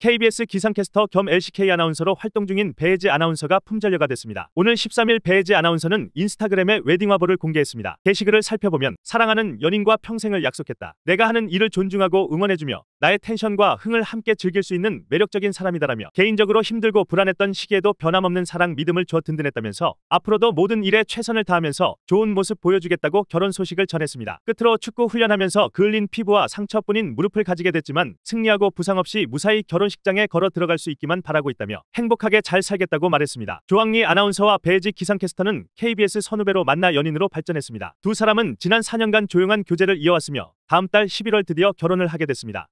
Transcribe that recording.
KBS 기상캐스터 겸 LCK 아나운서로 활동 중인 베이지 아나운서가 품절녀가 됐습니다. 오늘 13일 베이지 아나운서는 인스타그램에 웨딩 화보를 공개했습니다. 게시글을 살펴보면 사랑하는 연인과 평생을 약속했다. 내가 하는 일을 존중하고 응원해주며 나의 텐션과 흥을 함께 즐길 수 있는 매력적인 사람이다라며 개인적으로 힘들고 불안했던 시기에도 변함없는 사랑 믿음을 줘 든든했다면서 앞으로도 모든 일에 최선을 다하면서 좋은 모습 보여주겠다고 결혼 소식을 전했습니다. 끝으로 축구 훈련하면서 그을린 피부와 상처뿐인 무릎을 가지게 됐지만 승리하고 부상 없이 무사히 결혼식장에 걸어 들어갈 수 있기만 바라고 있다며 행복하게 잘 살겠다고 말했습니다. 조항리 아나운서와 베이지 기상캐스터는 KBS 선후배로 만나 연인으로 발전했습니다. 두 사람은 지난 4년간 조용한 교제를 이어왔으며 다음 달 11월 드디어 결혼을 하게 됐습니다.